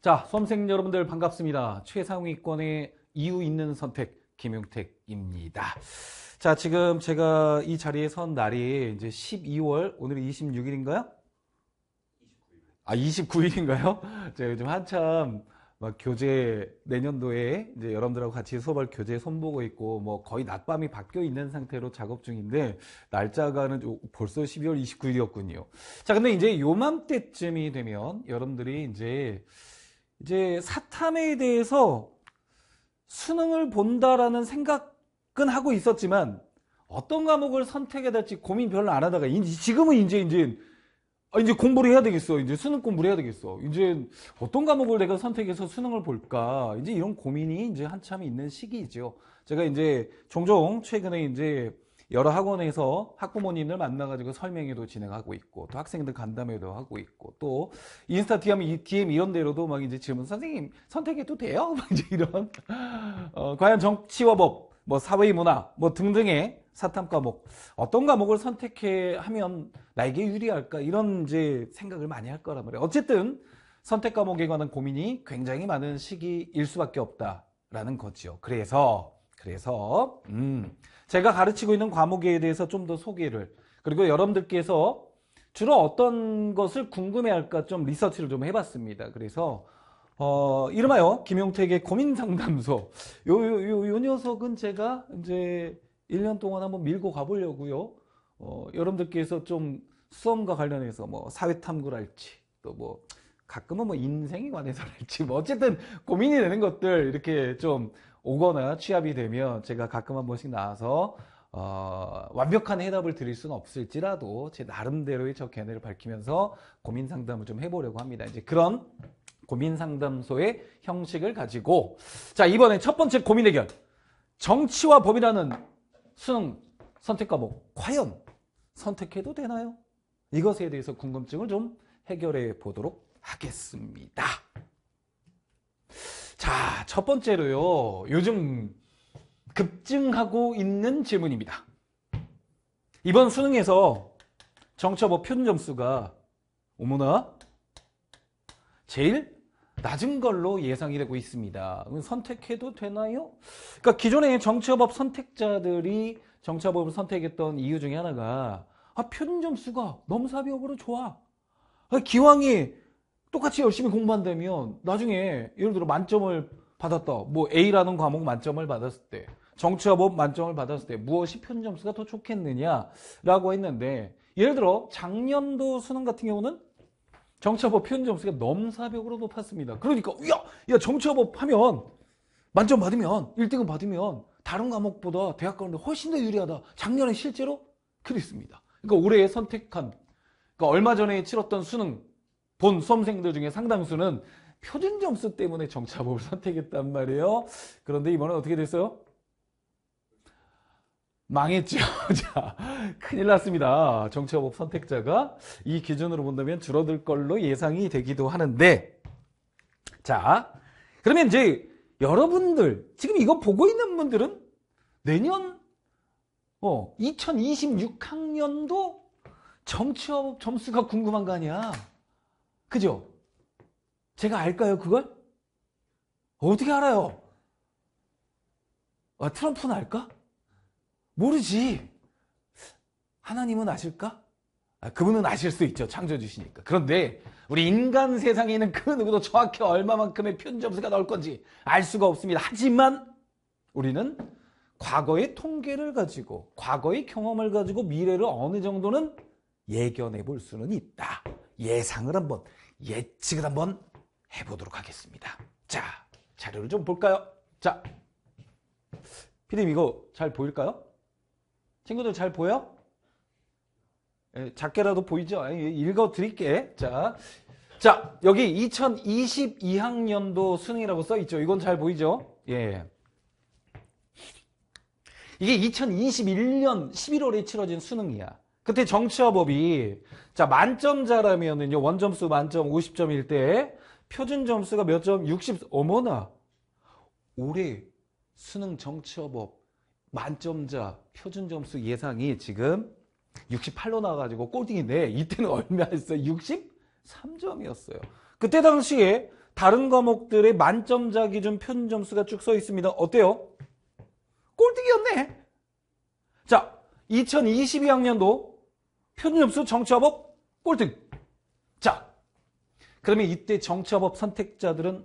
자, 수험생 여러분들 반갑습니다. 최상위권의 이유 있는 선택 김용택입니다. 자, 지금 제가 이 자리에 선 날이 이제 12월 오늘 26일인가요? 아, 29일인가요? 제가 요즘 한참 막 교재 내년도에 이제 여러분들하고 같이 수업할 교재 손보고 있고 뭐 거의 낮밤이 바뀌어 있는 상태로 작업 중인데 날짜가는 벌써 12월 29일이었군요. 자, 근데 이제 요맘때쯤이 되면 여러분들이 이제 이제 사탐에 대해서 수능을 본다라는 생각은 하고 있었지만 어떤 과목을 선택해야 될지 고민 별로 안 하다가 지금은 이제 이제 아 이제 공부를 해야 되겠어. 이제 수능 공부를 해야 되겠어. 이제 어떤 과목을 내가 선택해서 수능을 볼까? 이제 이런 고민이 이제 한참 있는 시기이죠. 제가 이제 종종 최근에 이제 여러 학원에서 학부모님들 만나가지고 설명회도 진행하고 있고 또 학생들 간담회도 하고 있고 또 인스타 DM, DM 이런 데로도 막 이제 질문 선생님 선택해도 돼요? 막 이제 이런 어, 과연 정치와 법, 뭐 사회 문화 뭐 등등의 사탐 과목 어떤 과목을 선택해 하면 나에게 유리할까 이런 이제 생각을 많이 할 거란 말이에요. 어쨌든 선택 과목에 관한 고민이 굉장히 많은 시기일 수밖에 없다라는 거죠. 그래서 그래서 음, 제가 가르치고 있는 과목에 대해서 좀 더 소개를 그리고 여러분들께서 주로 어떤 것을 궁금해할까 좀 리서치를 좀 해봤습니다. 그래서 어, 이름하여 김용택의 고민 상담소. 요, 요, 요, 요 녀석은 제가 이제 1년 동안 한번 밀고 가보려고요. 어, 여러분들께서 좀 수험과 관련해서 뭐 사회탐구랄지 또 뭐 가끔은 뭐 인생에 관해서랄지 뭐 어쨌든 고민이 되는 것들 이렇게 좀 오거나 취합이 되면 제가 가끔 한 번씩 나와서 어, 완벽한 해답을 드릴 수는 없을지라도 제 나름대로의 저 견해를 밝히면서 고민 상담을 좀 해보려고 합니다. 이제 그런 고민 상담소의 형식을 가지고 자 이번에 첫 번째 고민 해결 정치와 법이라는 수능 선택 과목 과연 선택해도 되나요? 이것에 대해서 궁금증을 좀 해결해 보도록 하겠습니다. 자, 첫 번째로요. 요즘 급증하고 있는 질문입니다. 이번 수능에서 정처법 뭐 표준 점수가 오모나 제일 낮은 걸로 예상이 되고 있습니다. 선택해도 되나요? 그러니까 기존의 정치업법 선택자들이 정치업법을 선택했던 이유 중에 하나가 아, 표준 점수가 넘사비업으로 좋아. 아, 기왕이 똑같이 열심히 공부한다면 나중에 예를 들어 만점을 받았다. 뭐 A라는 과목 만점을 받았을 때 정치화법 만점을 받았을 때 무엇이 편점수가 더 좋겠느냐라고 했는데 예를 들어 작년도 수능 같은 경우는 정치화법 편점수가 넘사벽으로 높았습니다. 그러니까 야, 야 정치화법 하면 만점 받으면 1등급 받으면 다른 과목보다 대학 가는데 훨씬 더 유리하다. 작년에 실제로 그랬습니다. 그러니까 올해 선택한 그러니까 얼마 전에 치렀던 수능 본 수험생들 중에 상당수는 표준 점수 때문에 정차법을 선택했단 말이에요. 그런데 이번엔 어떻게 됐어요? 망했죠. 자, 큰일 났습니다. 정치화법 선택자가 이 기준으로 본다면 줄어들 걸로 예상이 되기도 하는데 자, 그러면 이제 여러분들 지금 이거 보고 있는 분들은 내년 어, 2026학년도 정치화법 점수가 궁금한 거 아니야. 그죠? 제가 알까요 그걸? 어떻게 알아요? 아, 트럼프는 알까? 모르지. 하나님은 아실까? 아, 그분은 아실 수 있죠. 창조주시니까. 그런데 우리 인간 세상에는 그 누구도 정확히 얼마만큼의 편준점수가 나올 건지 알 수가 없습니다. 하지만 우리는 과거의 통계를 가지고 과거의 경험을 가지고 미래를 어느 정도는 예견해 볼 수는 있다. 예상을 한번 예측을 한번 해보도록 하겠습니다. 자, 자료를 좀 볼까요? 자, 피디님 이거 잘 보일까요? 친구들 잘 보여? 예, 작게라도 보이죠? 아, 예, 읽어드릴게. 자, 자 여기 2022학년도 수능이라고 써있죠? 이건 잘 보이죠? 예. 이게 2021년 11월에 치러진 수능이야. 그때 정치화법이 자 만점자라면은요 원점수 만점 50점일 때 표준 점수가 몇 점? 60. 어머나 올해 수능 정치화법 만점자 표준 점수 예상이 지금 68로 나와가지고 꼴등인데 네. 이때는 얼마였어요? 63점이었어요. 그때 당시에 다른 과목들의 만점자 기준 표준 점수가 쭉 써 있습니다. 어때요? 꼴등이었네. 자, 2022학년도 편의점수 정치화법 꼴등. 자, 그러면 이때 정치화법 선택자들은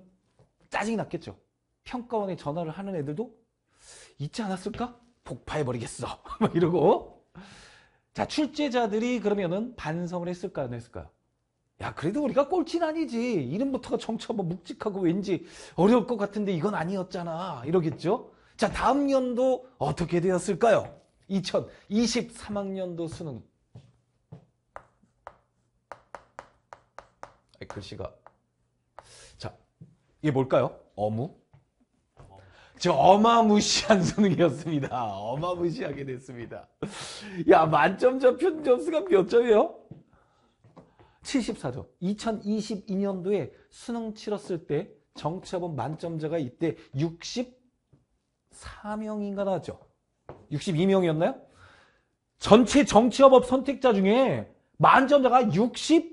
짜증이 났겠죠. 평가원에 전화를 하는 애들도 있지 않았을까? 폭파해버리겠어. 막 이러고. 자, 출제자들이 그러면은 반성을 했을까 안 했을까요? 야, 그래도 우리가 꼴찌는 아니지. 이름부터가 정치화법 묵직하고 왠지 어려울 것 같은데 이건 아니었잖아. 이러겠죠? 자, 다음 연도 어떻게 되었을까요? 2023학년도 수능 네, 글씨가 자 이게 뭘까요? 어무? 저 어마무시한 수능이었습니다. 어마무시하게 됐습니다. 야 만점자 편점수가 몇 점이에요? 74점. 2022년도에 수능 치렀을 때 정치합원 만점자가 이때 64명인가 나왔죠. 62명이었나요? 전체 정치합업 선택자 중에 만점자가 60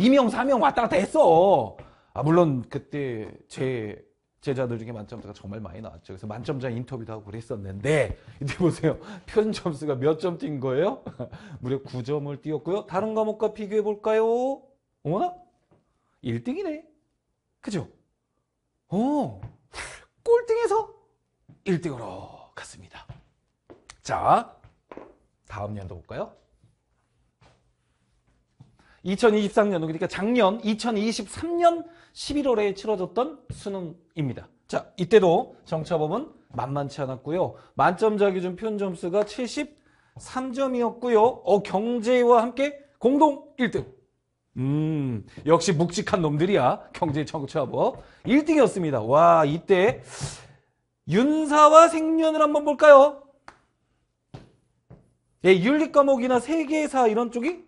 2명, 3명 왔다 갔다 했어. 아, 물론 그때 제 제자들 중에 만점자가 정말 많이 나왔죠. 그래서 만점자 인터뷰도 하고 그랬었는데 이제 보세요. 표준 점수가 몇 점 뛴 거예요? 무려 9점을 띄웠고요 다른 과목과 비교해 볼까요? 어머나? 1등이네. 그죠? 어. 꼴등에서 1등으로 갔습니다. 자, 다음 연도 볼까요? 2023년 그러니까 작년 2023년 11월에 치러졌던 수능입니다. 자, 이때도 정차범은 만만치 않았고요. 만점자 기준 표현 점수가 73점이었고요. 어, 경제와 함께 공동 1등. 음, 역시 묵직한 놈들이야. 경제 정차화법 1등이었습니다. 와, 이때 윤사와 생년을 한번 볼까요? 예, 윤리 과목이나 세계사 이런 쪽이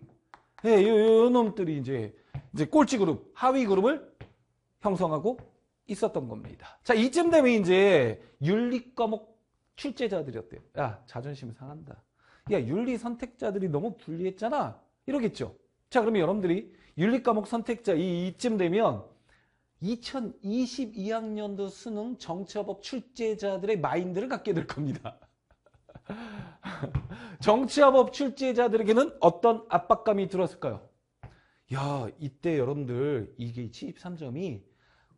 예, 요, 요 놈들이 이제 이제 꼴찌 그룹, 하위 그룹을 형성하고 있었던 겁니다. 자, 이쯤 되면 이제 윤리 과목 출제자들이었대요. 야, 자존심 상한다. 야, 윤리 선택자들이 너무 불리했잖아. 이러겠죠. 자, 그러면 여러분들이 윤리 과목 선택자 이, 이쯤 되면 2022학년도 수능 정치화법 출제자들의 마인드를 갖게 될 겁니다. 정치화법 출제자들에게는 어떤 압박감이 들었을까요? 야, 이때 여러분들 이게 73점이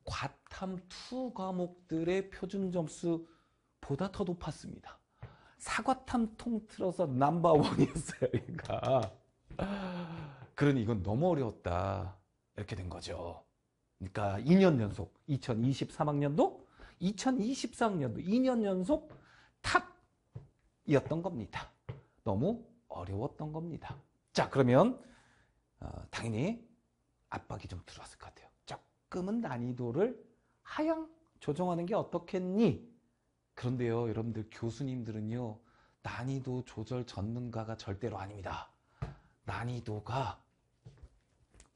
과탐 2 과목들의 표준 점수보다 더 높았습니다. 사과탐 통틀어서 넘버원이었어요. 그러니까. 그러니 이건 너무 어려웠다. 이렇게 된 거죠. 그러니까 2년 연속 2023학년도 2 0 2 3학년도 2년 연속 탑 이었던 겁니다. 너무 어려웠던 겁니다. 자 그러면 어, 당연히 압박이 좀 들어왔을 것 같아요. 조금은 난이도를 하향 조정하는 게 어떻겠니? 그런데요 여러분들 교수님들은요 난이도 조절 전문가가 절대로 아닙니다. 난이도가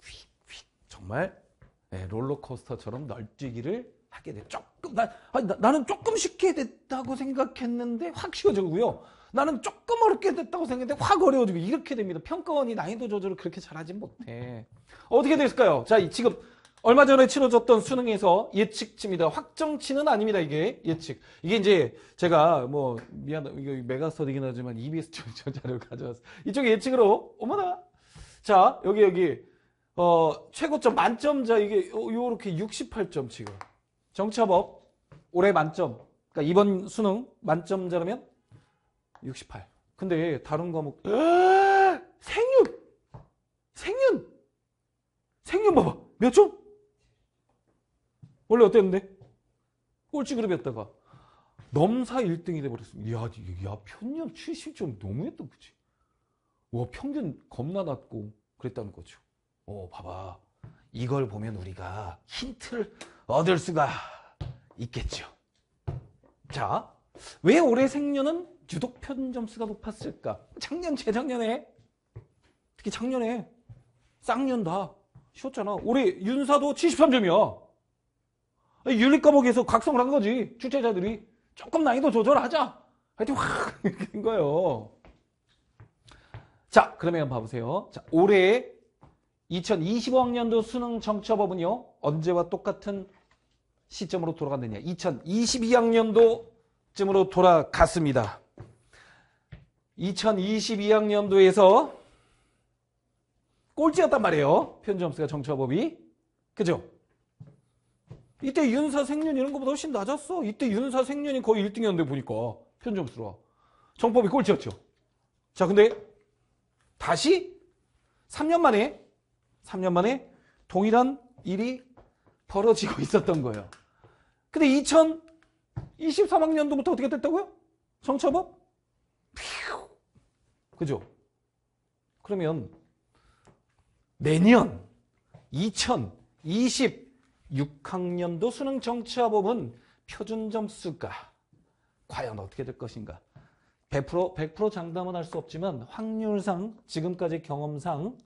휙휙 정말 네, 롤러코스터처럼 널뛰기를 하게 돼. 조금 나, 아니, 나, 는 조금 쉽게 됐다고 생각했는데 확 쉬워지고요. 나는 조금 어렵게 됐다고 생각했는데 확 어려워지고 이렇게 됩니다. 평가원이 난이도 조절을 그렇게 잘하지 못해. 어떻게 됐을까요? 자, 지금 얼마 전에 치러졌던 수능에서 예측치입니다. 확정치는 아닙니다. 이게 예측. 이게 이제 제가 뭐 미안 이거 메가스터디긴 하지만 EBS 전 자료를 가져왔어. 이쪽에 예측으로 어머나. 자 여기 여기 어 최고점 만점 자 이게 요렇게 68점 지금. 정처법 올해 만점. 그러니까 이번 수능 만점자라면 68. 근데 다른 과목 으아! 생윤 생윤 생윤 봐봐 몇 점? 원래 어땠는데? 꼴찌 그룹이었다가 넘사 1등이 돼버렸습니다. 야, 야 편년 70점 너무했던 거지 와 평균 겁나 낮고 그랬다는 거죠. 어 봐봐 이걸 보면 우리가 힌트를 얻을 수가 있겠죠. 자, 왜 올해 생년은 유독 편점수가 높았을까? 작년, 재작년에 특히 작년에 쌍년 다 쉬었잖아. 올해 윤사도 73점이야. 윤리 과목에서 각성을 한 거지. 출제자들이 조금 난이도 조절하자. 하여튼 확이된 거예요. 자, 그러면 봐보세요. 자, 올해 2025학년도 수능 정처법은요. 언제와 똑같은 시점으로 돌아갔느냐. 2022학년도쯤으로 돌아갔습니다. 2022학년도에서 꼴찌였단 말이에요. 편점수가 정처법이. 그죠? 이때 윤사 생년 이런 것보다 훨씬 낮았어. 이때 윤사 생년이 거의 1등이었는데 보니까 편점수로. 정법이 꼴찌였죠. 자, 근데 다시 3년 만에 3년 만에 동일한 일이 벌어지고 있었던 거예요. 근데 2023학년도부터 어떻게 됐다고요? 정처법? 퓨. 그죠? 그러면 내년 2026학년도 수능 정치화법은 표준 점수가 과연 어떻게 될 것인가? 100%, 100% 장담은 할 수 없지만 확률상 지금까지 경험상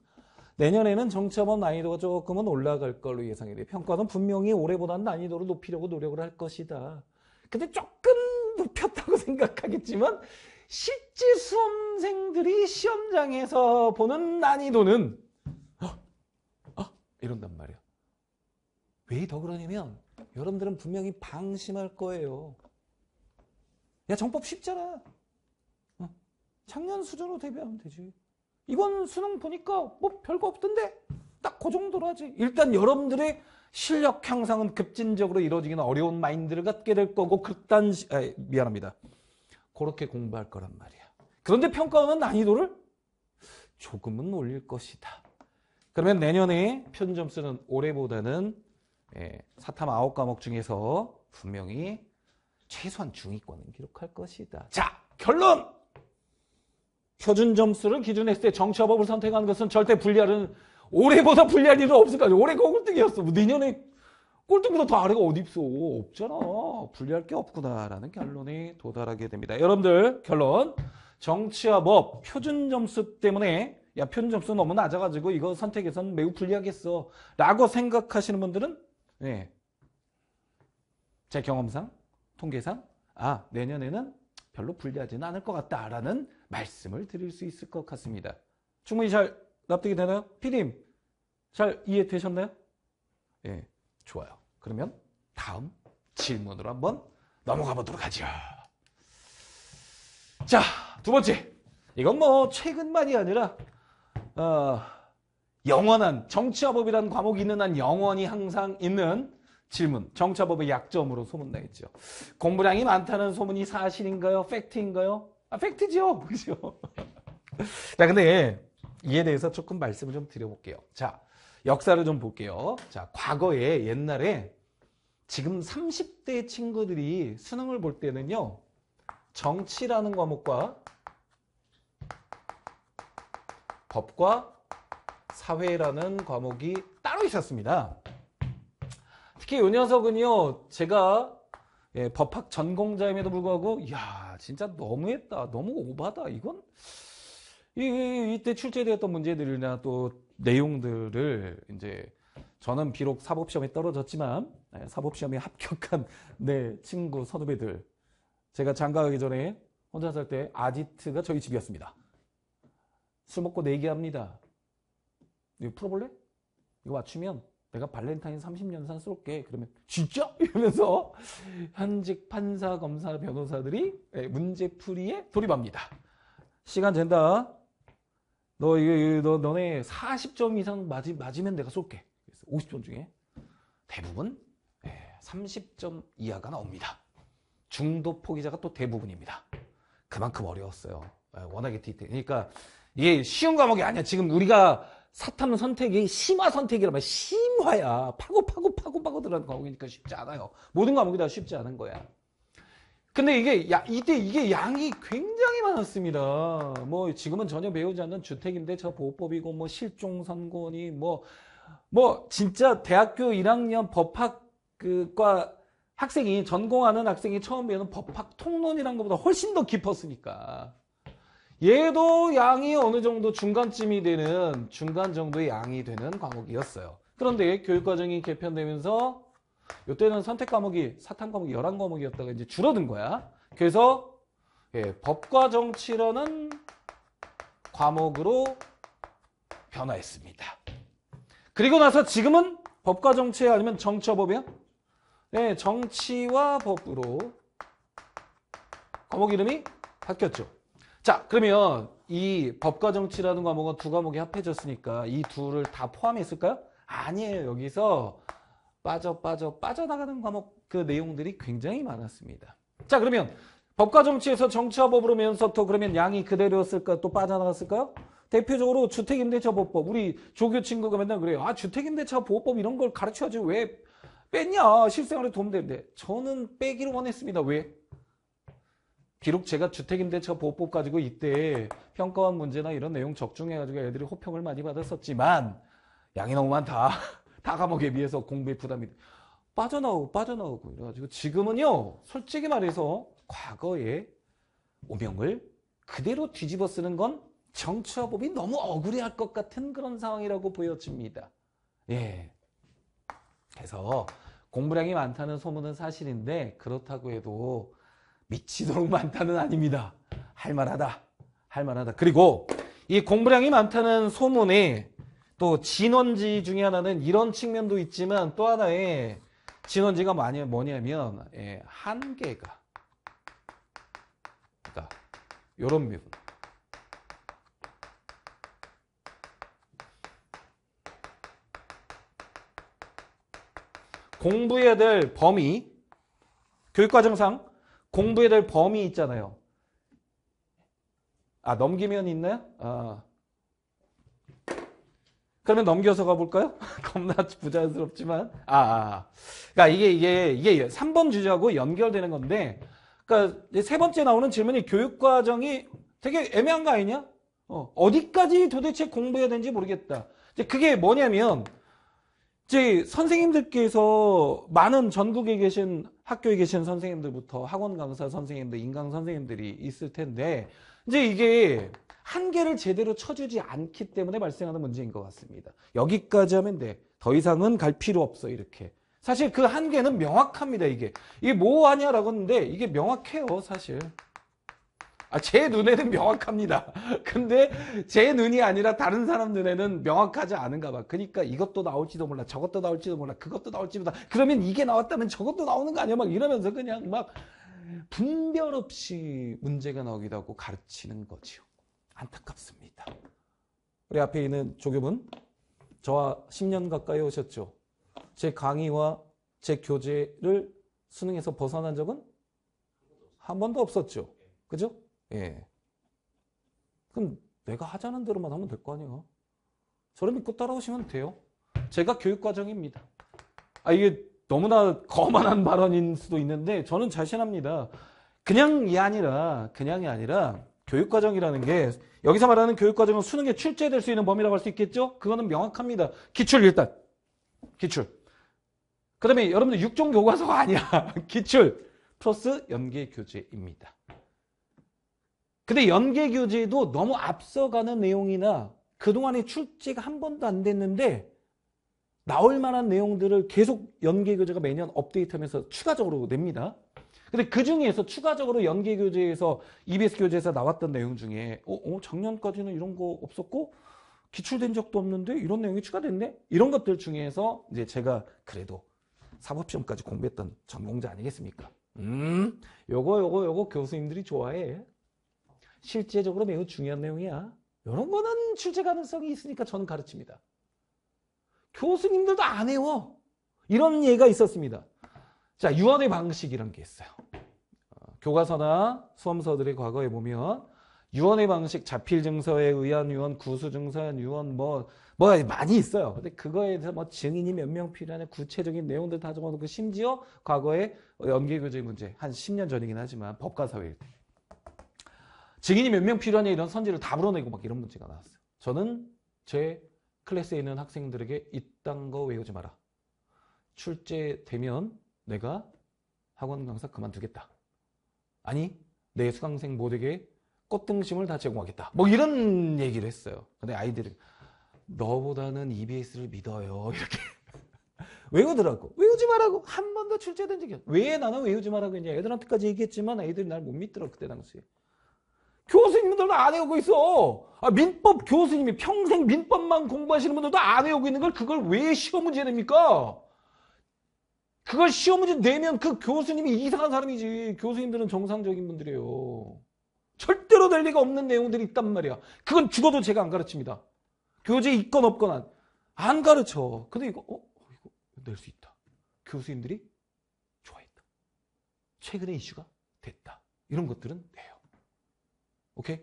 내년에는 정치범 난이도가 조금은 올라갈 걸로 예상이 돼. 평가는 분명히 올해보다는 난이도를 높이려고 노력을 할 것이다. 근데 조금 높였다고 생각하겠지만 실제 수험생들이 시험장에서 보는 난이도는 어, 어, 이런단 말이야. 왜 더 그러냐면 여러분들은 분명히 방심할 거예요. 야 정법 쉽잖아. 어, 작년 수준으로 대비하면 되지. 이건 수능 보니까 뭐 별거 없던데 딱 그 정도로 하지 일단 여러분들의 실력 향상은 급진적으로 이루어지기는 어려운 마인드를 갖게 될 거고 극단 아, 미안합니다 그렇게 공부할 거란 말이야 그런데 평가원은 난이도를 조금은 올릴 것이다 그러면 내년에 편점수는 올해보다는 예, 사탐 9과목 중에서 분명히 최소한 중위권은 기록할 것이다 자 결론 표준 점수를 기준했을 때 정치화법을 선택하는 것은 절대 불리할은 올해보다 불리할 일은 없을 거야. 아니 올해가 꼴등이었어. 뭐 내년에 꼴등보다 더 아래가 어디 있어. 없잖아. 불리할 게 없구나라는 결론이 도달하게 됩니다. 여러분들 결론 정치화법 표준 점수 때문에 야 표준 점수 너무 낮아가지고 이거 선택해서는 매우 불리하겠어 라고 생각하시는 분들은 네. 제 경험상 통계상 아 내년에는 별로 불리하지는 않을 것 같다라는 말씀을 드릴 수 있을 것 같습니다. 충분히 잘 납득이 되나요? 피디님, 잘 이해되셨나요? 예, 좋아요. 그러면 다음 질문으로 한번 넘어가 보도록 하죠. 자, 두 번째. 이건 뭐 최근만이 아니라 어, 영원한 정치화법이라는 과목이 있는 한 영원히 항상 있는 질문. 정치화법의 약점으로 소문나 있죠. 공부량이 많다는 소문이 사실인가요? 팩트인가요? 아, 팩트죠. 그죠? 자, 근데 이에 대해서 조금 말씀을 좀 드려볼게요. 자, 역사를 좀 볼게요. 자, 과거에 옛날에 지금 30대 친구들이 수능을 볼 때는요. 정치라는 과목과 법과 사회라는 과목이 따로 있었습니다. 특히 요 녀석은요. 제가 예, 법학 전공자임에도 불구하고 야 진짜 너무했다 너무 오바다 이건 이, 이때 출제되었던 문제들이나 또 내용들을 이제 저는 비록 사법시험에 떨어졌지만 예, 사법시험에 합격한 내 네 친구 선후배들 제가 장가가기 전에 혼자 살 때 아지트가 저희 집이었습니다 술 먹고 내기합니다 이거 풀어볼래? 이거 맞추면 내가 발렌타인 30년산 쏠게. 그러면 진짜? 이러면서 현직 판사, 검사, 변호사들이 예, 문제풀이에 돌입합니다. 시간 된다. 너, 이거, 너, 너네 40점 이상 맞, 맞으면 내가 쏠게. 50점 중에 대부분 30점 예, 이하가 나옵니다. 중도 포기자가 또 대부분입니다. 그만큼 어려웠어요. 예, 워낙에 디테일. 그러니까 이게 쉬운 과목이 아니야. 지금 우리가 사탐 선택이 심화 선택이란 말 심화야. 파고 파고 파고 파고 들어가는 과목이니까 쉽지 않아요. 모든 과목이 다 쉽지 않은 거야. 근데 이게 야, 이때 이게 양이 굉장히 많았습니다. 뭐 지금은 전혀 배우지 않는 주택인데저 보호법이고 뭐 실종 선고니 뭐뭐 뭐 진짜 대학교 1학년 법학과 학생이 전공하는 학생이 처음 배우는 법학 통론이란 것보다 훨씬 더 깊었으니까. 얘도 양이 어느 정도 중간쯤이 되는 중간 정도의 양이 되는 과목이었어요. 그런데 교육과정이 개편되면서 이때는 선택 과목이 사탐 과목이 11과목이었다가 이제 줄어든 거야. 그래서 예, 법과 정치라는 과목으로 변화했습니다. 그리고 나서 지금은 법과 정치 아니면 정치법이야? 와 네, 정치와 법으로 과목 이름이 바뀌었죠. 자 그러면 이 법과 정치라는 과목은 두 과목이 합해졌으니까 이 둘을 다 포함했을까요? 아니에요. 여기서 빠져 빠져 빠져나가는 과목 그 내용들이 굉장히 많았습니다. 자 그러면 법과 정치에서 정치와 법으로 면서터 그러면 양이 그대로였을까 또 빠져나갔을까요? 대표적으로 주택임대차보호법 우리 조교 친구가 맨날 그래요. 아 주택임대차보호법 이런 걸 가르쳐야지 왜 뺐냐 실생활에 도움되는데 저는 빼기를 원했습니다. 왜? 기록제가 주택임대차보호법 가지고 이때 평가원 문제나 이런 내용 적중해가지고 애들이 호평을 많이 받았었지만 양이 너무 많다. 다 과목에 비해서 공부의 부담이 빠져나오고 빠져나오고 이래가지고 지금은요 솔직히 말해서 과거의 오명을 그대로 뒤집어 쓰는 건 정치화법이 너무 억울해할 것 같은 그런 상황이라고 보여집니다. 예. 그래서 공부량이 많다는 소문은 사실인데 그렇다고 해도 미치도록 많다는 아닙니다. 할만하다. 할만하다. 그리고 이 공부량이 많다는 소문에또 진원지 중에 하나는 이런 측면도 있지만 또 하나의 진원지가 뭐냐면 예, 한계가 그 있다. 이런 부분. 공부해야 될 범위, 교육과정상 공부해야 될 범위 있잖아요. 아 넘기면 있나요? 아. 그러면 넘겨서 가볼까요? 겁나 부자연스럽지만 아, 아, 아, 그러니까 이게 이게 이게 3번 주제하고 연결되는 건데 그러니까 세 번째 나오는 질문이 교육 과정이 되게 애매한 거 아니냐? 어, 어디까지 도대체 공부해야 되는지 모르겠다. 이제 그게 뭐냐면 이제 선생님들께서 많은 전국에 계신 학교에 계신 선생님들부터 학원 강사 선생님들, 인강 선생님들이 있을 텐데 이제 이게 한계를 제대로 쳐주지 않기 때문에 발생하는 문제인 것 같습니다. 여기까지 하면 돼. 더 이상은 갈 필요 없어 이렇게. 사실 그 한계는 명확합니다 이게. 이게 뭐 하냐라고 하는데 이게 명확해요 사실. 아, 제 눈에는 명확합니다. 근데 제 눈이 아니라 다른 사람 눈에는 명확하지 않은가 봐. 그러니까 이것도 나올지도 몰라. 저것도 나올지도 몰라. 그것도 나올지도 몰라. 그러면 이게 나왔다면 저것도 나오는 거 아니야? 막 이러면서 그냥 막 분별 없이 문제가 나오기도 하고 가르치는 거지요. 안타깝습니다. 우리 앞에 있는 조교분, 저와 10년 가까이 오셨죠? 제 강의와 제 교재를 수능에서 벗어난 적은 한 번도 없었죠. 그죠? 예. 그럼 내가 하자는 대로만 하면 될 거 아니에요. 저를 믿고 따라오시면 돼요. 제가 교육과정입니다. 아, 이게 너무나 거만한 발언인 수도 있는데 저는 자신합니다. 그냥이 아니라, 그냥이 아니라 교육과정이라는 게 여기서 말하는 교육과정은 수능에 출제될 수 있는 범위라고 할 수 있겠죠? 그거는 명확합니다. 기출 일단. 기출. 그 다음에 여러분들 6종 교과서가 아니야. 기출 플러스 연계 교재입니다. 근데 연계 교재도 너무 앞서가는 내용이나 그동안에 출제가 한 번도 안 됐는데 나올 만한 내용들을 계속 연계 교재가 매년 업데이트하면서 추가적으로 냅니다. 근데 그 중에서 추가적으로 연계 교재에서 EBS 교재에서 나왔던 내용 중에 어, 어 작년까지는 이런 거 없었고 기출된 적도 없는데 이런 내용이 추가됐네 이런 것들 중에서 이제 제가 그래도 사법시험까지 공부했던 전공자 아니겠습니까? 음, 요거 요거 요거 교수님들이 좋아해. 실제적으로 매우 중요한 내용이야. 이런 거는 출제 가능성이 있으니까 저는 가르칩니다. 교수님들도 안 해요. 이런 예가 있었습니다. 자, 유언의 방식이란 게 있어요. 어, 교과서나 수험서들의 과거에 보면 유언의 방식, 자필 증서에 의한 유언, 구수 증서한 유언 뭐, 뭐 많이 있어요. 근데 그거에 대해서 뭐 증인이 몇 명 필요하냐 구체적인 내용들 다 적어놓고 심지어 과거에 연계교재 문제 한 10년 전이긴 하지만 법과사회일 때 증인이 몇 명 필요하냐 이런 선지를 다 불어내고 막 이런 문제가 나왔어요. 저는 제 클래스에 있는 학생들에게 이딴 거 외우지 마라. 출제되면 내가 학원 강사 그만두겠다. 아니 내 수강생 모두에게 꽃등심을 다 제공하겠다. 뭐 이런 얘기를 했어요. 근데 아이들이 너보다는 EBS를 믿어요. 이렇게 외우더라고. 외우지 말라고 한 번 더 출제된 적이 없어. 왜 나는 외우지 말라고 했냐. 애들한테까지 얘기했지만 애들이날 못 믿더라고 그때 당시에. 분들도 안 외우고 있어. 아, 민법 교수님이 평생 민법만 공부하시는 분들도 안 외우고 있는 걸 그걸 왜 시험 문제 됩니까? 그걸 시험 문제 내면 그 교수님이 이상한 사람이지. 교수님들은 정상적인 분들이에요. 절대로 될 리가 없는 내용들이 있단 말이야. 그건 죽어도 제가 안 가르칩니다. 교재 있건 없건 안, 안 가르쳐. 근데 이거, 어? 어 이거 낼 수 있다. 교수님들이 좋아했다. 최근에 이슈가 됐다. 이런 것들은 돼요 오케이?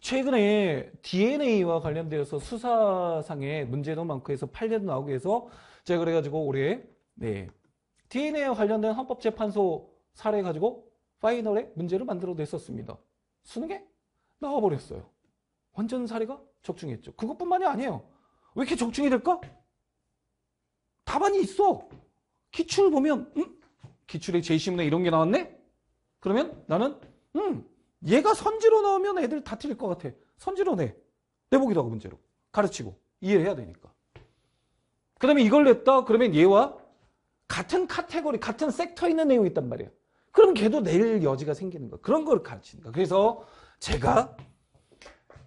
최근에 DNA와 관련되어서 수사상의 문제도 많고 해서 판례도 나오게 해서 제가 그래가지고 올해 네 DNA와 관련된 헌법재판소 사례 가지고 파이널에 문제를 만들어 냈었습니다. 수능에 나와버렸어요. 완전 사례가 적중했죠. 그것뿐만이 아니에요. 왜 이렇게 적중이 될까? 답안이 있어. 기출을 보면 음? 기출에 제시문에 이런 게 나왔네? 그러면 나는 응. 얘가 선지로 넣으면 애들 다 틀릴 것 같아. 선지로 내. 내보기도 하고 문제로. 가르치고. 이해를 해야 되니까. 그 다음에 이걸 냈다? 그러면 얘와 같은 카테고리, 같은 섹터에 있는 내용이 있단 말이야. 그럼 걔도 내일 여지가 생기는 거야. 그런 걸 가르치는 거야. 그래서 제가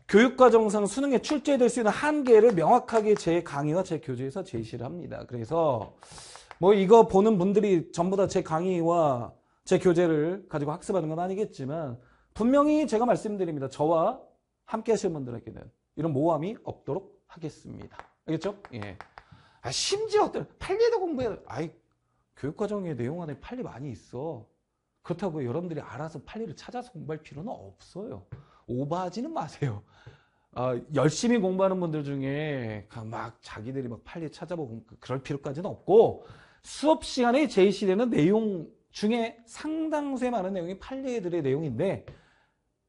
교육과정상 수능에 출제될 수 있는 한계를 명확하게 제 강의와 제 교재에서 제시를 합니다. 그래서 뭐 이거 보는 분들이 전부 다 제 강의와 제 교재를 가지고 학습하는 건 아니겠지만 분명히 제가 말씀드립니다. 저와 함께 하실 분들에게는 이런 모함이 없도록 하겠습니다. 알겠죠? 예. 아, 심지어 어떤 판례도 공부해야 아이 교육과정의 내용 안에 판례 많이 있어. 그렇다고 여러분들이 알아서 판례를 찾아서 공부할 필요는 없어요. 오버하지는 마세요. 아, 열심히 공부하는 분들 중에 막 자기들이 막 판례 찾아보고 그럴 필요까지는 없고 수업 시간에 제시되는 내용 중에 상당수의 많은 내용이 판례들의 내용인데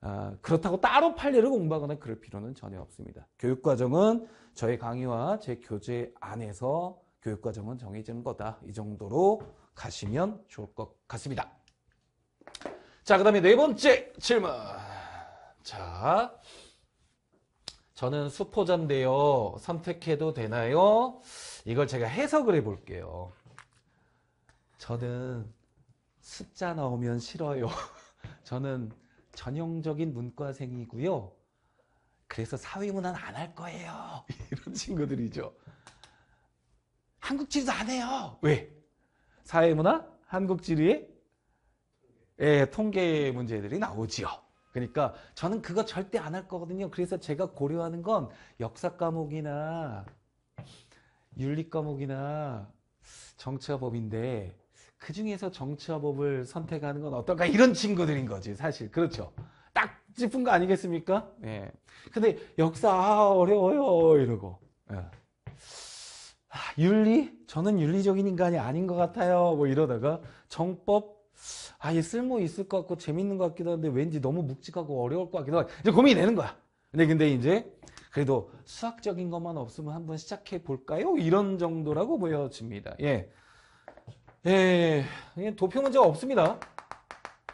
아, 그렇다고 따로 판례를 공부하거나 그럴 필요는 전혀 없습니다. 교육과정은 저의 강의와 제 교재 안에서 교육과정은 정해지는 거다. 이 정도로 가시면 좋을 것 같습니다. 자, 그 다음에 네 번째 질문. 자, 저는 수포자인데요. 선택해도 되나요? 이걸 제가 해석을 해볼게요. 저는 숫자 나오면 싫어요. 저는 전형적인 문과생이고요. 그래서 사회문화는 안 할 거예요. 이런 친구들이죠. 한국 지리도 안 해요. 왜? 사회문화, 한국 지리에 예, 통계 문제들이 나오지요. 그러니까 저는 그거 절대 안 할 거거든요. 그래서 제가 고려하는 건 역사 과목이나 윤리 과목이나 정치와 법인데 그 중에서 정치화법을 선택하는 건 어떨까 이런 친구들인 거지 사실 그렇죠 딱 짚은 거 아니겠습니까 예 근데 역사 아, 어려워요 이러고 예. 아, 윤리 저는 윤리적인 인간이 아닌 것 같아요 뭐 이러다가 정법 아예 쓸모 있을 것 같고 재밌는 것 같기도 한데 왠지 너무 묵직하고 어려울 것 같기도 하고 이제 고민이 되는 거야 근데 근데 이제 그래도 수학적인 것만 없으면 한번 시작해 볼까요 이런 정도라고 보여집니다 예. 예, 예. 도표 문제가 없습니다.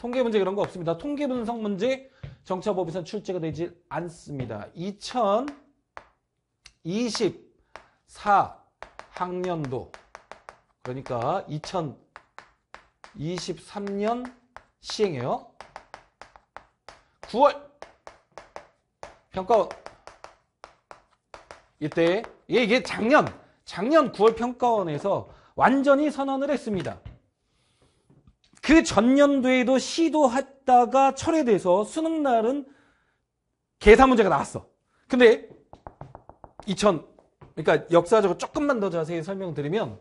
통계 문제 그런 거 없습니다. 통계 분석 문제 정차법에선 출제가 되지 않습니다. 2024 학년도 그러니까 2023년 시행해요. 9월 평가원 이때 예, 이게 작년 작년 9월 평가원에서 완전히 선언을 했습니다. 그 전년도에도 시도했다가 철회돼서 수능날은 계산 문제가 나왔어. 근데 2000 그러니까 역사적으로 조금만 더 자세히 설명드리면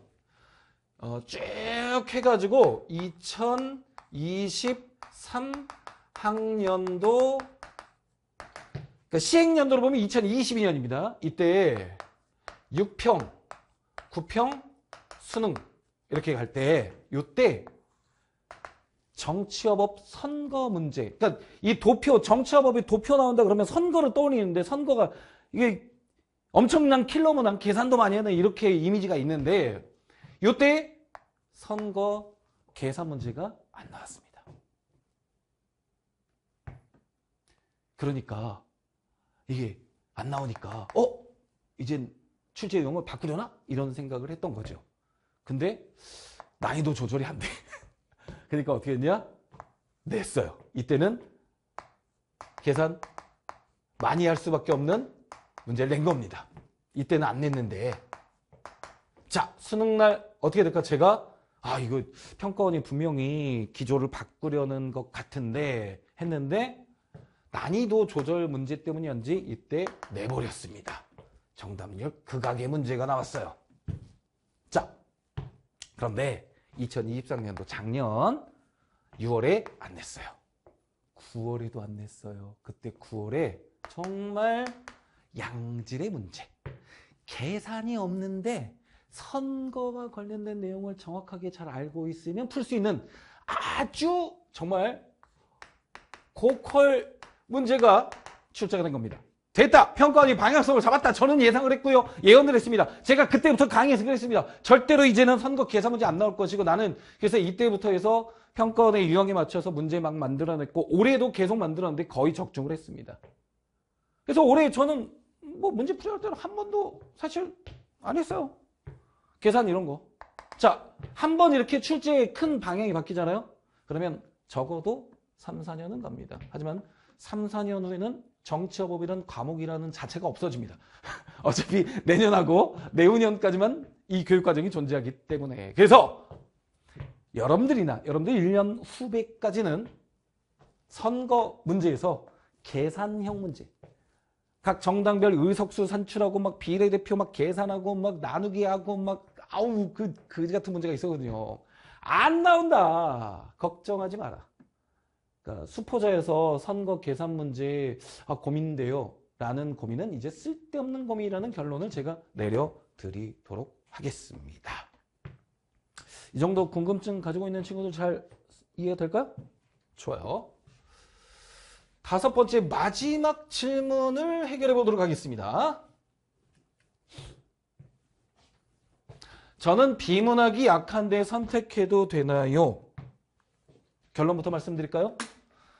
어, 쭉 해가지고 2023학년도 그러니까 시행년도로 보면 2022년입니다. 이때 6평, 9평, 수능 이렇게 갈 때 이때 정치어법 선거 문제 그러니까 이 도표 정치어법이 도표 나온다 그러면 선거를 떠올리는데 선거가 이게 엄청난 킬러문항 계산도 많이 하는 이렇게 이미지가 있는데 이때 선거 계산 문제가 안 나왔습니다. 그러니까 이게 안 나오니까 어? 이젠 출제 용을 바꾸려나? 이런 생각을 했던 거죠. 근데 난이도 조절이 안 돼. 그러니까 어떻게 했냐? 냈어요. 이때는 계산 많이 할 수밖에 없는 문제를 낸 겁니다. 이때는 안 냈는데 자 수능날 어떻게 될까 제가 아 이거 평가원이 분명히 기조를 바꾸려는 것 같은데 했는데 난이도 조절 문제 때문이었는지 이때 내버렸습니다. 정답은요 극악의 문제가 나왔어요. 자 그런데 2023년도 작년 6월에 안 냈어요. 9월에도 안 냈어요. 그때 9월에 정말 양질의 문제. 계산이 없는데 선거와 관련된 내용을 정확하게 잘 알고 있으면 풀 수 있는 아주 정말 고퀄 문제가 출제가 된 겁니다. 됐다. 평가원이 방향성을 잡았다. 저는 예상을 했고요. 예언을 했습니다. 제가 그때부터 강의 에서그랬습니다 절대로 이제는 선거 계산 문제 안 나올 것이고 나는 그래서 이때부터 해서 평가원의 유형에 맞춰서 문제 막 만들어냈고 올해도 계속 만들었는데 거의 적중을 했습니다. 그래서 올해 저는 뭐 문제 풀이할 때는 한 번도 사실 안 했어요. 계산 이런 거. 자, 한 번 이렇게 출제의 큰 방향이 바뀌잖아요. 그러면 적어도 3, 4년은 갑니다. 하지만 3, 4년 후에는 정치업법이란 과목이라는 자체가 없어집니다. 어차피 내년하고 내후년까지만 이 교육과정이 존재하기 때문에 그래서 여러분들이나 여러분들 1년 후배까지는 선거 문제에서 계산형 문제 각 정당별 의석수 산출하고 막 비례대표 막 계산하고 막 나누기 하고 막 아우 그 그지 같은 문제가 있었거든요. 안 나온다. 걱정하지 마라. 그러니까 수포자에서 선거 계산 문제 아, 고민인데요. 라는 고민은 이제 쓸데없는 고민이라는 결론을 제가 내려드리도록 하겠습니다. 이 정도 궁금증 가지고 있는 친구들 잘 이해가 될까요? 좋아요. 다섯 번째 마지막 질문을 해결해 보도록 하겠습니다. 저는 비문학이 약한데 선택해도 되나요? 결론부터 말씀드릴까요?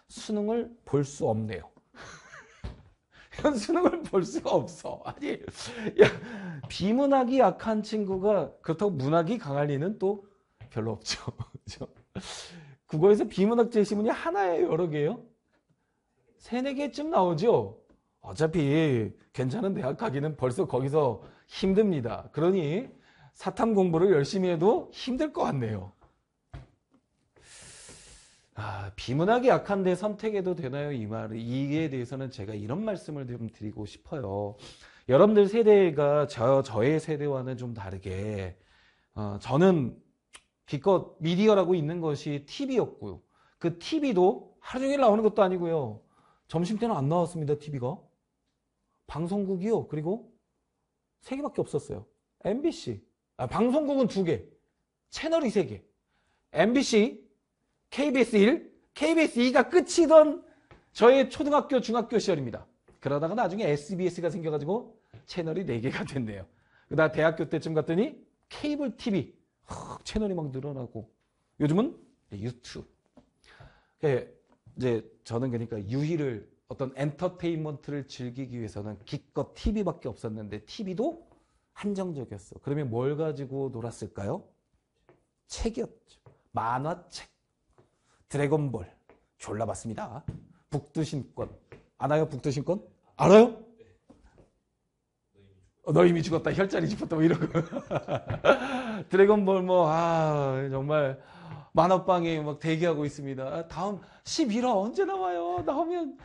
수능을 볼 수 없네요. 이건 수능을 볼 수가 없어. 아니, 야, 비문학이 약한 친구가 그렇다고 문학이 강할 리는 또 별로 없죠. 그죠? 국어에서 비문학 제시문이 하나에 여러 개요? 세네 개쯤 나오죠? 어차피 괜찮은 대학 가기는 벌써 거기서 힘듭니다. 그러니 사탐 공부를 열심히 해도 힘들 것 같네요. 아, 비문학이 약한데 선택해도 되나요? 이 말, 이에 대해서는 제가 이런 말씀을 좀 드리고 싶어요. 여러분들 세대가 저, 저의 세대와는 좀 다르게, 어, 저는 기껏 미디어라고 있는 것이 TV였고요. 그 TV도 하루 종일 나오는 것도 아니고요. 점심때는 안 나왔습니다, TV가. 방송국이요. 그리고 세 개밖에 없었어요. MBC. 아, 방송국은 두 개. 채널이 세 개. MBC, KBS 1, KBS 2가 끝이던 저의 초등학교, 중학교 시절입니다. 그러다가 나중에 SBS가 생겨가지고 채널이 4개가 됐네요. 그다음 대학교 때쯤 갔더니 케이블 TV 허, 채널이 막 늘어나고 요즘은 유튜브. 예, 이제 저는 그러니까 유희를 어떤 엔터테인먼트를 즐기기 위해서는 기껏 TV밖에 없었는데 TV도 한정적이었어. 그러면 뭘 가지고 놀았을까요? 책이었죠. 만화책. 드래곤볼 졸라 봤습니다. 북두신권 아나요? 북두신권? 알아요? 어, 너 이미 죽었다 혈자리 짚었다 뭐 이런 거 드래곤볼 뭐 아 정말 만화방에 막 대기하고 있습니다. 다음 11화 언제 나와요? 나오면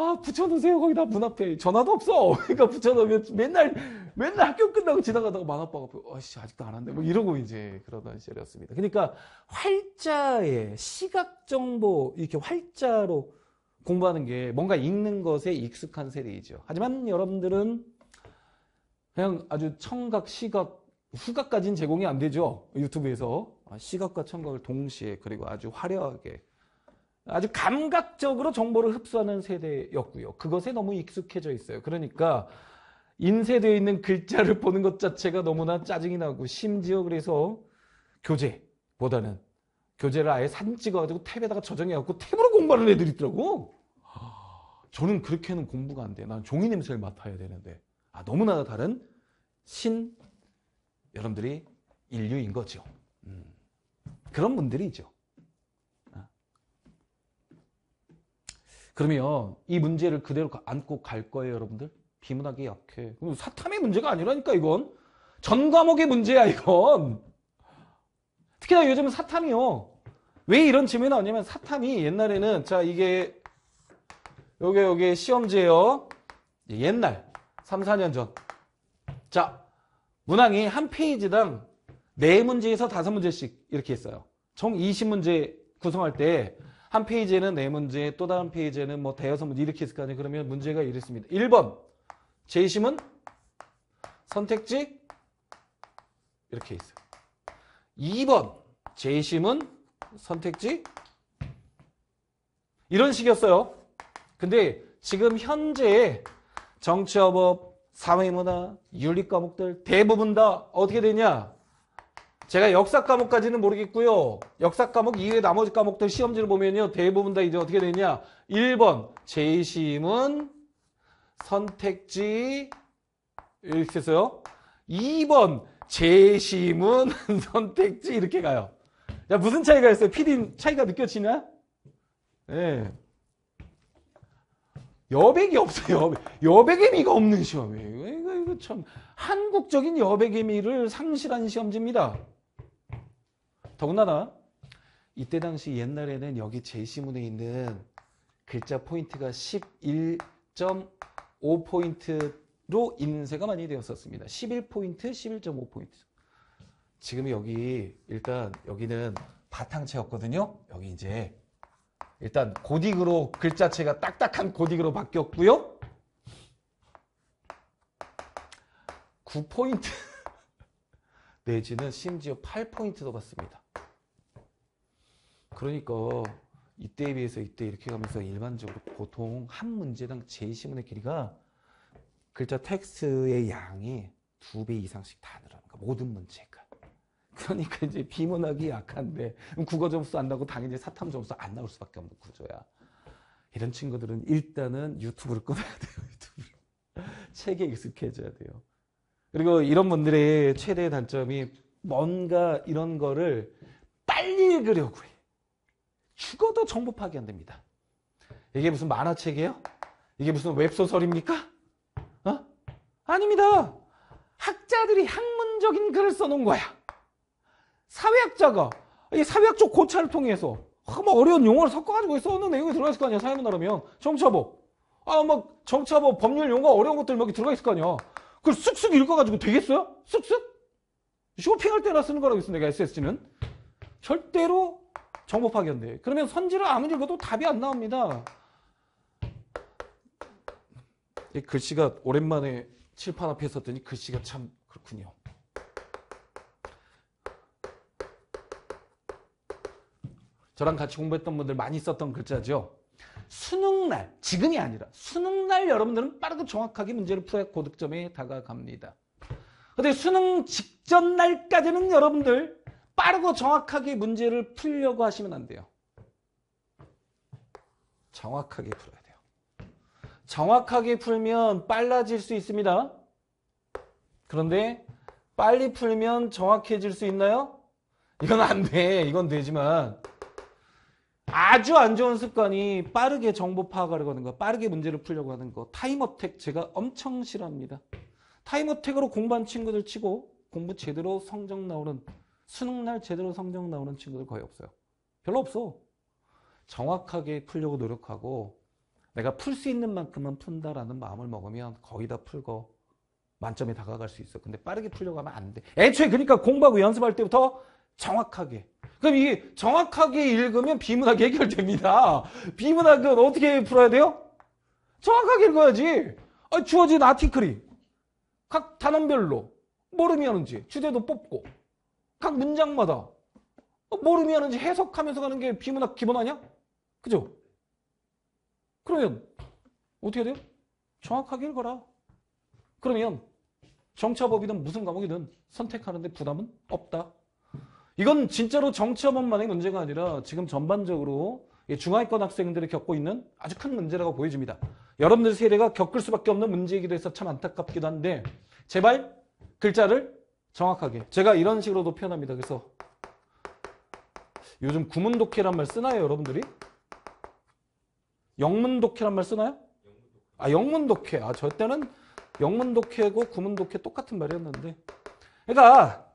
아 붙여놓으세요 거기다 문 앞에 전화도 없어 그러니까 붙여놓으면 맨날 맨날 학교 끝나고 지나가다가 만화방 앞에 아씨 아직도 안 왔네 뭐 이러고 이제 그러던 시절이었습니다 그러니까 활자의 시각 정보 이렇게 활자로 공부하는 게 뭔가 읽는 것에 익숙한 세대이죠 하지만 여러분들은 그냥 아주 청각 시각 후각까지는 제공이 안 되죠 유튜브에서 아, 시각과 청각을 동시에 그리고 아주 화려하게 아주 감각적으로 정보를 흡수하는 세대였고요. 그것에 너무 익숙해져 있어요. 그러니까 인쇄되어 있는 글자를 보는 것 자체가 너무나 짜증이 나고 심지어 그래서 교재보다는 교재를 아예 사진 찍어가지고 탭에다가 저장해갖고 탭으로 공부하는 애들이 있더라고. 저는 그렇게는 공부가 안 돼. 난 종이 냄새를 맡아야 되는데. 아, 너무나 다른 신, 여러분들이 인류인 거죠. 음. 그런 분들이죠. 그러면 이 문제를 그대로 안고 갈 거예요, 여러분들? 비문학이 약해. 그럼 사탐의 문제가 아니라니까, 이건. 전 과목의 문제야, 이건. 특히나 요즘은 사탐이요. 왜 이런 질문이 나오냐면 사탐이 옛날에는 자 이게 요게 요게 시험지예요 옛날 3, 4년 전. 자 문항이 한 페이지당 4문제에서 5문제씩 이렇게 했어요. 총 20문제 구성할 때한 페이지에는 네 문제, 또 다른 페이지에는 뭐 대여섯 문제 이렇게 있을 거 아니에요. 그러면 문제가 이렇습니다. 1번 제심은 선택지 이렇게 있어요. 2번 제심은 선택지 이런 식이었어요. 근데 지금 현재 정치어법, 사회문화, 윤리 과목들 대부분 다 어떻게 되냐? 제가 역사 과목까지는 모르겠고요. 역사 과목 이외 나머지 과목들 시험지를 보면요. 대부분 다 이제 어떻게 되냐. 1번 재심은 선택지 이렇게 해서요. 2번 재심은 선택지 이렇게 가요. 야 무슨 차이가 있어요? 피디 차이가 느껴지나? 예. 네. 여백이 없어요. 여백, 여백의 미가 없는 시험이에요. 이거, 이거 참 한국적인 여백의 미를 상실한 시험지입니다. 더군다나 이때 당시 옛날에는 여기 제시문에 있는 글자 포인트가 11.5포인트로 인쇄가 많이 되었었습니다. 11포인트, 11.5포인트. 지금 여기 일단 여기는 바탕체였거든요. 여기 이제 일단 고딕으로 글자체가 딱딱한 고딕으로 바뀌었고요. 9포인트 내지는 심지어 8포인트도 받습니다. 그러니까 이때에 비해서 이때 이렇게 가면서 일반적으로 보통 한 문제당 제시문의 길이가 글자 텍스트의 양이 두 배 이상씩 다 늘어나는 거 모든 문제가. 그러니까 이제 비문학이 약한데 국어 점수 안 나고 당연히 사탐 점수 안 나올 수밖에 없는 구조야. 이런 친구들은 일단은 유튜브를 끊어야 돼요. 유튜브를. 책에 익숙해져야 돼요. 그리고 이런 분들의 최대 단점이 뭔가 이런 거를 빨리 읽으려고 해. 요 죽어도 정보 파악안 됩니다. 이게 무슨 만화책이에요? 이게 무슨 웹소설입니까? 어? 아닙니다. 학자들이 학문적인 글을 써놓은 거야. 사회학자가 이 사회학적 고찰을 통해서 아, 뭐 어려운 용어를 섞어가지고 써놓은 내용이 들어가 있을 거 아니야. 사회문 나라면 정치화법. 아, 막 뭐 정치화법 법률 용어 어려운 것들 막 들어가 있을 거 아니야. 그걸 쓱쓱 읽어가지고 되겠어요? 쓱쓱? 쇼핑할 때나 쓰는 거라고 했습니다 SSG는. 절대로 정보 파견대. 그러면 선지를 아무리 읽어도 답이 안 나옵니다. 이 글씨가 오랜만에 칠판 앞에 있었더니 글씨가 참 그렇군요. 저랑 같이 공부했던 분들 많이 썼던 글자죠. 수능날, 지금이 아니라 수능날 여러분들은 빠르고 정확하게 문제를 풀어야 고득점에 다가갑니다. 근데 수능 직전 날까지는 여러분들 빠르고 정확하게 문제를 풀려고 하시면 안 돼요. 정확하게 풀어야 돼요. 정확하게 풀면 빨라질 수 있습니다. 그런데 빨리 풀면 정확해질 수 있나요? 이건 안 돼. 이건 되지만 아주 안 좋은 습관이 빠르게 정보 파악하려고 하는 거, 빠르게 문제를 풀려고 하는 거. 타임어택 제가 엄청 싫어합니다. 타임어택으로 공부한 친구들 치고 공부 제대로 성적 나오는 수능날 제대로 성적 나오는 친구들 거의 없어요. 별로 없어. 정확하게 풀려고 노력하고 내가 풀 수 있는 만큼은 푼다라는 마음을 먹으면 거의 다 풀고 만점에 다가갈 수 있어. 근데 빠르게 풀려고 하면 안 돼. 애초에 그러니까 공부하고 연습할 때부터 정확하게. 그럼 이게 정확하게 읽으면 비문학 해결됩니다. 비문학은 어떻게 풀어야 돼요? 정확하게 읽어야지. 아, 주어진 아티클이 각 단원별로 뭐모르하는지 주제도 뽑고 각 문장마다 뭘 의미하는지 해석하면서 가는 게 비문학 기본 아니야? 그죠? 그러면 어떻게 해야 돼요? 정확하게 읽어라. 그러면 정치화법이든 무슨 과목이든 선택하는데 부담은 없다. 이건 진짜로 정치화법만의 문제가 아니라 지금 전반적으로 중하위권 학생들이 겪고 있는 아주 큰 문제라고 보여집니다. 여러분들 세대가 겪을 수밖에 없는 문제이기도 해서 참 안타깝기도 한데 제발 글자를 정확하게. 제가 이런 식으로도 표현합니다. 그래서 요즘 구문독해란 말 쓰나요, 여러분들이? 영문독해란 말 쓰나요? 아, 영문독해. 아, 저 때는 영문독해고 구문독해 똑같은 말이었는데. 그러니까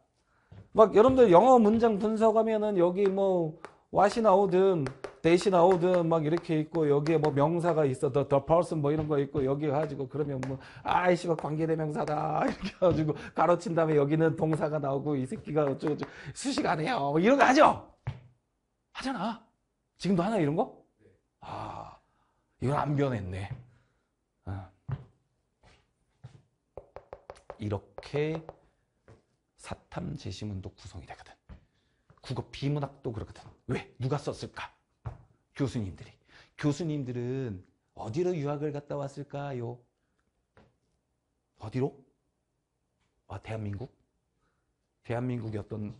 막 여러분들 영어 문장 분석하면은 여기 뭐 w h 이 나오든 대신 나오든 막 이렇게 있고 여기에 뭐 명사가 있어 t 더퍼 t h 뭐 이런 거 있고 여기 가지고 그러면 뭐 아이씨 가 관계대명사다 이렇게 해 가지고 가로친 다음에 여기는 동사가 나오고 이 새끼가 어쩌고저쩌고 수식 안 해요 뭐 이런 거 하죠 하잖아 지금도 하나 이런 거? 아 이건 안 변했네 아. 이렇게 사탐 제시문도 구성이 되거든 국어 비문학도 그렇거든 왜? 누가 썼을까? 교수님들이. 교수님들은 어디로 유학을 갔다 왔을까요? 어디로? 아, 대한민국? 대한민국의 어떤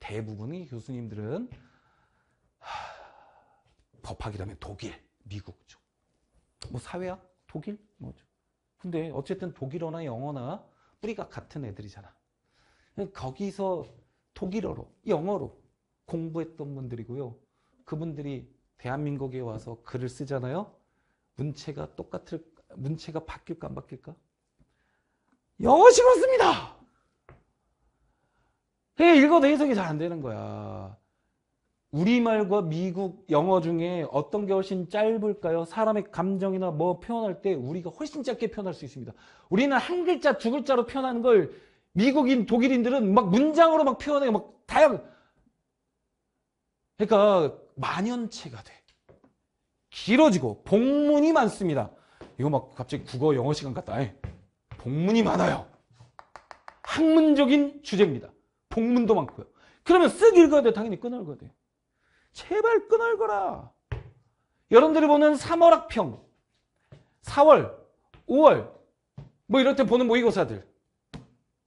대부분의 교수님들은 법학이라면 독일, 미국 쪽. 뭐 사회학? 독일? 뭐죠. 근데 어쨌든 독일어나 영어나 뿌리가 같은 애들이잖아. 거기서 독일어로, 영어로 공부했던 분들이고요. 그분들이 대한민국에 와서 글을 쓰잖아요. 문체가 똑같을 문체가 바뀔까 안 바뀔까? 영어 식 싫었습니다. 그냥 읽어도 해석이 잘 안 되는 거야. 우리말과 미국 영어 중에 어떤 게 훨씬 짧을까요? 사람의 감정이나 뭐 표현할 때 우리가 훨씬 짧게 표현할 수 있습니다. 우리는 한 글자, 두 글자로 표현하는 걸 미국인, 독일인들은 막 문장으로 막 표현해, 막 다양. 그러니까 만연체가 돼. 길어지고 복문이 많습니다. 이거 막 갑자기 국어 영어 시간 같다. 에이. 복문이 많아요. 학문적인 주제입니다. 복문도 많고요. 그러면 쓱 읽어야 돼. 당연히 끄널거야 돼. 제발 끄널거라. 여러분들이 보는 3월 학평, 4월, 5월 뭐 이럴 때 보는 모의고사들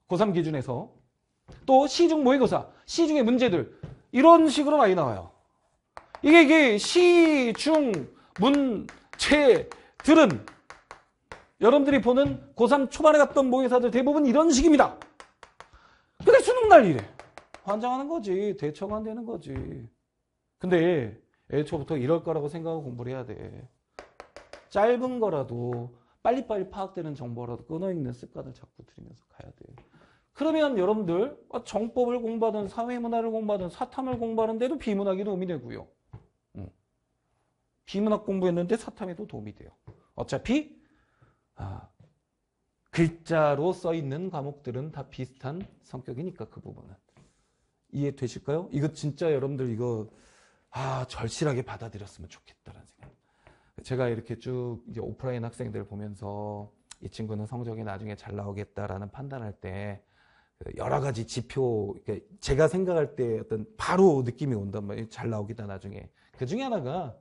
고3 기준에서 또 시중 모의고사, 시중의 문제들 이런 식으로 많이 나와요. 이게 이게 시, 중, 문, 체, 들은 여러분들이 보는 고3 초반에 갔던 모의사들 대부분 이런 식입니다. 근데 수능날 이래. 환장하는 거지. 대처가 안 되는 거지. 근데 애초부터 이럴 거라고 생각하고 공부를 해야 돼. 짧은 거라도 빨리빨리 파악되는 정보라도 끊어있는 습관을 자꾸 들이면서 가야 돼. 그러면 여러분들 아, 정법을 공부하든 사회문화를 공부하든 사탐을 공부하는데도 비문학이 도움이 되고요. 기문학 공부했는데 사탐에도 도움이 돼요. 어차피 아, 글자로 써 있는 과목들은 다 비슷한 성격이니까 그 부분은 이해되실까요? 이거 진짜 여러분들 이거 아 절실하게 받아들였으면 좋겠다라는 생각. 제가 이렇게 쭉 이제 오프라인 학생들 보면서 이 친구는 성적이 나중에 잘 나오겠다라는 판단할 때 그 여러 가지 지표, 제가 생각할 때 어떤 바로 느낌이 온단 말이에요. 잘 나오겠다 나중에. 그 중에 하나가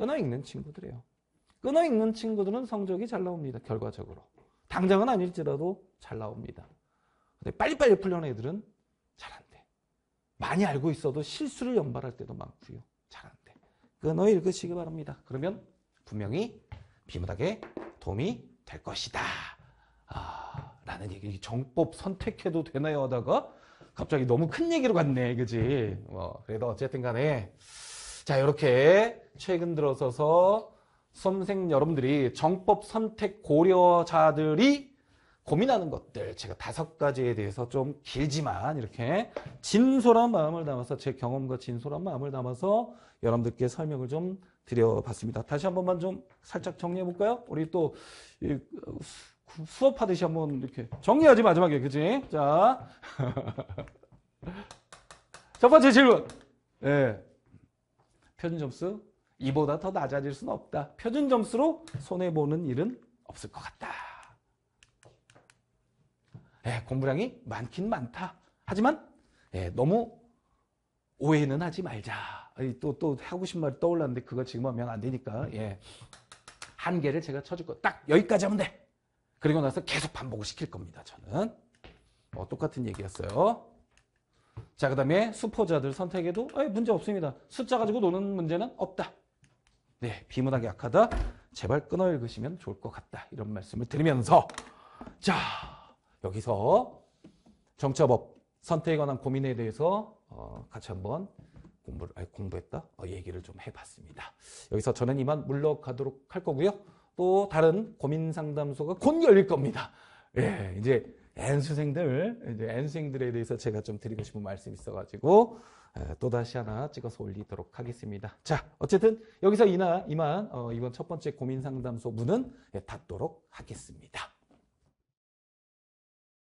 끊어 읽는 친구들이에요. 끊어 읽는 친구들은 성적이 잘 나옵니다. 결과적으로. 당장은 아닐지라도 잘 나옵니다. 근데 빨리빨리 풀려는 애들은 잘 안 돼. 많이 알고 있어도 실수를 연발할 때도 많고요. 잘 안 돼. 끊어 읽으시기 바랍니다. 그러면 분명히 비무닥에 도움이 될 것이다. 아, 라는 얘기. 정법 선택해도 되나요? 하다가 갑자기 너무 큰 얘기로 갔네. 그지? 뭐, 그래도 어쨌든 간에. 자, 이렇게 최근 들어서서 수험생 여러분들이 정법 선택 고려자들이 고민하는 것들 제가 다섯 가지에 대해서 좀 길지만 이렇게 진솔한 마음을 담아서 제 경험과 진솔한 마음을 담아서 여러분들께 설명을 좀 드려봤습니다. 다시 한 번만 좀 살짝 정리해 볼까요? 우리 또 수업하듯이 한번 이렇게 정리하지 마지막에 그지? 자, 첫 번째 질문. 예. 네. 표준 점수 이보다 더 낮아질 수는 없다. 표준 점수로 손해보는 일은 없을 것 같다. 예, 공부량이 많긴 많다. 하지만 예, 너무 오해는 하지 말자. 또, 또 하고 싶은 말이 떠올랐는데 그거 지금 하면 안 되니까. 예. 한계를 제가 쳐줄 거. 딱 여기까지 하면 돼. 그리고 나서 계속 반복을 시킬 겁니다. 저는. 어, 똑같은 얘기였어요. 자, 그 다음에 수포자들 선택에도 문제 없습니다. 숫자 가지고 노는 문제는 없다. 네, 비문학이 약하다. 제발 끊어 읽으시면 좋을 것 같다. 이런 말씀을 드리면서 자, 여기서 정처법 선택에 관한 고민에 대해서 어, 같이 한번 공부를 아니, 공부했다 어, 얘기를 좀 해봤습니다. 여기서 저는 이만 물러가도록 할 거고요. 또 다른 고민 상담소가 곧 열릴 겁니다. 예, 이제 N수생들, 이제 N수생들에 대해서 제가 좀 드리고 싶은 말씀이 있어가지고 또 다시 하나 찍어서 올리도록 하겠습니다. 자, 어쨌든 여기서 이나 이만 어, 이번 첫 번째 고민 상담소 문은 예, 닫도록 하겠습니다.